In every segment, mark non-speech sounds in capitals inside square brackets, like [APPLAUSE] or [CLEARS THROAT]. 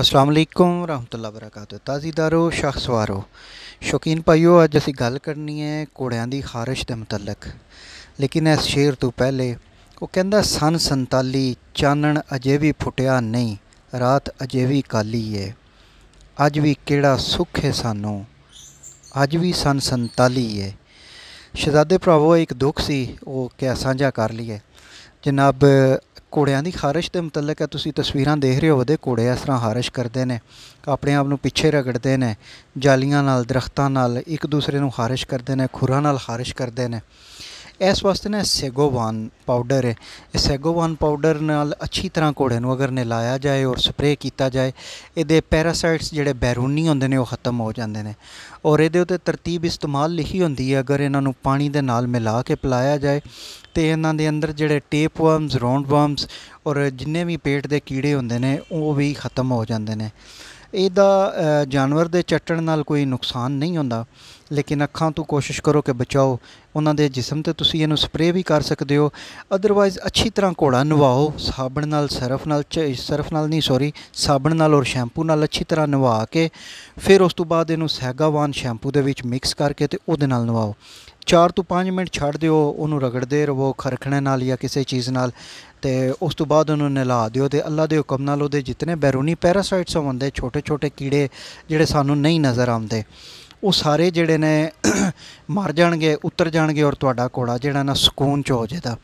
ਅਸਲਾਮ ਅਲੈਕੁਮ ਰਹਿਮਤੁਲਲਾਹ ਬਰਕਾਤੁਹ ਤਾਜ਼ੀਦਾਰੋ ਸ਼ਖਸਵਾਰੋ ਸ਼ੌਕੀਨ ਭਾਈਓ ਅੱਜ ਅਸੀਂ ਗੱਲ ਕਰਨੀ ਹੈ ਕੋੜਿਆਂ ਦੀ ਖਾਰਸ਼ ਦੇ ਮੁਤਲਕ ਲੇਕਿਨ ਇਸ ਸ਼ੇਰ ਤੋਂ ਪਹਿਲੇ ਉਹ ਕਹਿੰਦਾ ਸਨ 47 ਚਾਨਣ ਅਜੇ ਵੀ ਫੁੱਟਿਆ ਨਹੀਂ ਰਾਤ ਅਜੇ ਵੀ ਕਾਲੀ ਏ ਅੱਜ ਵੀ ਕਿਹੜਾ ਸੁੱਖ ਹੈ ਸਾਨੂੰ ਅੱਜ ਵੀ ਸਨ 47 ਏ ਸ਼ਹਜ਼ਾਦੇ ਭਰਾਵੋ ਇੱਕ ਦੁੱਖ ਸੀ ਉਹ ਕਿਆ ਸਾਂਝਾ ਕਰ ਲਈਏ ਜਨਾਬ ਘੋੜਿਆਂ ਦੀ ਖਾਰਸ਼ ਦੇ ਮੁਤਲਕ ਹੈ ਤੁਸੀਂ ਤਸਵੀਰਾਂ ਦੇਖ ਰਹੇ ਹੋ ਉਹਦੇ ਘੋੜੇ ਇਸ ਤਰ੍ਹਾਂ ਖਾਰਸ਼ ਕਰਦੇ ਨੇ ਆਪਣੇ ਆਪ ਨੂੰ ਪਿੱਛੇ ਰਗੜਦੇ ਨੇ ਜਾਲੀਆਂ ਨਾਲ ਦਰਖਤਾਂ ਨਾਲ ਇੱਕ ਦੂਸਰੇ ਨੂੰ ਖਾਰਸ਼ ਕਰਦੇ ਨੇ ਖੁਰਾਂ ਨਾਲ ਖਾਰਸ਼ ਕਰਦੇ ਨੇ ਇਸ ਵਾਸਤੇ ਨਾ ਸੈਗੋਵਾਨ ਪਾਊਡਰ ਹੈ ਇਹ ਸੈਗੋਵਾਨ ਪਾਊਡਰ ਨਾਲ ਅੱਛੀ ਤਰ੍ਹਾਂ ਘੋੜੇ ਨੂੰ ਅਗਰ ਨਲਾਇਆ ਜਾਏ ਔਰ ਸਪਰੇਅ ਕੀਤਾ ਜਾਏ ਇਹਦੇ ਪੈਰਾਸਾਈਟਸ ਜਿਹੜੇ ਬੈਰੂਨੀ ਹੁੰਦੇ ਨੇ ਉਹ ਖਤਮ ਹੋ ਜਾਂਦੇ ਨੇ ਔਰ ਇਹਦੇ ਉਤੇ ਤਰਤੀਬ ਇਸਤੇਮਾਲ ਲਿਖੀ ਹੁੰਦੀ ਹੈ ਅਗਰ ਇਹਨਾਂ ਨੂੰ ਪਾਣੀ ਦੇ ਨਾਲ ਮਿਲਾ ਕੇ ਪਲਾਇਆ ਜਾਏ ਤੇ ਇਹਨਾਂ ਦੇ ਅੰਦਰ ਜਿਹੜੇ ਟੇਪ ਵਰਮਸ ਰਾਉਂਡ ਵਰਮਸ ਔਰ ਜਿੰਨੇ ਵੀ ਪੇਟ ਦੇ ਕੀੜੇ ਹੁੰਦੇ ਨੇ ਉਹ ਵੀ ਖਤਮ ਹੋ ਜਾਂਦੇ ਨੇ ਇਹਦਾ ਜਾਨਵਰ ਦੇ ਚੱਟਣ ਨਾਲ ਕੋਈ ਨੁਕਸਾਨ ਨਹੀਂ ਹੁੰਦਾ ਲੇਕਿਨ ਅੱਖਾਂ ਤੋਂ ਕੋਸ਼ਿਸ਼ ਕਰੋ ਕਿ ਬਚਾਓ ਉਹਨਾਂ ਦੇ ਜਿਸਮ ਤੇ ਤੁਸੀਂ ਇਹਨੂੰ ਸਪਰੇਅ ਵੀ ਕਰ ਸਕਦੇ ਹੋ ਅਦਰਵਾਇਜ਼ ਅੱਛੀ ਤਰ੍ਹਾਂ ਘੋੜਾ ਨਵਾਓ ਸਾਬਣ ਨਾਲ ਸਰਫ ਨਾਲ ਸਰਫ ਨਾਲ ਨਹੀਂ ਸੌਰੀ ਸਾਬਣ ਨਾਲ ਔਰ ਸ਼ੈਂਪੂ ਨਾਲ ਅੱਛੀ ਤਰ੍ਹਾਂ ਨਵਾ ਕੇ ਫਿਰ ਉਸ ਤੋਂ ਬਾਅਦ ਇਹਨੂੰ ਸੈਗਾਵਾਨ ਸ਼ੈਂਪੂ ਦੇ ਵਿੱਚ ਮਿਕਸ ਕਰਕੇ ਤੇ ਉਹਦੇ ਨਾਲ ਨਵਾਓ 4 ਤੋਂ 5 ਮਿੰਟ ਛੱਡ ਦਿਓ ਉਹਨੂੰ ਰਗੜਦੇ ਰਹੋ ਖਰਖਣੇ ਨਾਲ ਜਾਂ ਕਿਸੇ ਚੀਜ਼ ਨਾਲ ਤੇ ਉਸ ਤੋਂ ਬਾਅਦ ਉਹਨੂੰ ਨਲਾ ਦਿਓ ਤੇ ਅੱਲਾ ਦੇ ਹੁਕਮ ਨਾਲ ਉਹਦੇ ਜਿੰਨੇ ਬੈਰੂਨੀ ਪੈਰਾਸਾਈਟਸ ਹੁੰਦੇ ਛੋਟੇ ਛੋਟੇ ਕੀੜੇ ਜਿਹੜੇ ਸਾਨੂੰ ਨਹੀਂ ਨਜ਼ਰ ਆਉਂਦੇ ਉਹ ਸਾਰੇ ਜਿਹੜੇ ਨੇ [CLEARS THROAT] ਮਰ ਜਾਣਗੇ ਉਤਰ ਜਾਣਗੇ ਔਰ ਤੁਹਾਡਾ ਕੋੜਾ ਜਿਹੜਾ ਨਾ ਸਕੂਨ ਚ ਹੋ ਜਾਏਗਾ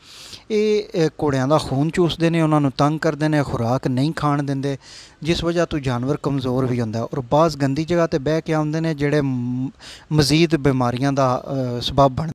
ਇਹ ਕੋੜਿਆਂ ਦਾ ਖੂਨ ਚੂਸਦੇ ਨੇ ਉਹਨਾਂ ਨੂੰ ਤੰਗ ਕਰਦੇ ਨੇ ਖੁਰਾਕ ਨਹੀਂ ਖਾਣ ਦਿੰਦੇ ਜਿਸ ਵਜ੍ਹਾ ਤੋਂ ਜਾਨਵਰ ਕਮਜ਼ੋਰ ਵੀ ਹੁੰਦਾ ਔਰ ਬਾਸ ਗੰਦੀ ਜਗ੍ਹਾ ਤੇ ਬਹਿ ਕੇ ਆਉਂਦੇ ਨੇ ਜਿਹੜੇ ਮਜ਼ੀਦ ਬਿਮਾਰੀਆਂ ਦਾ ਸਬਬ ਬਣ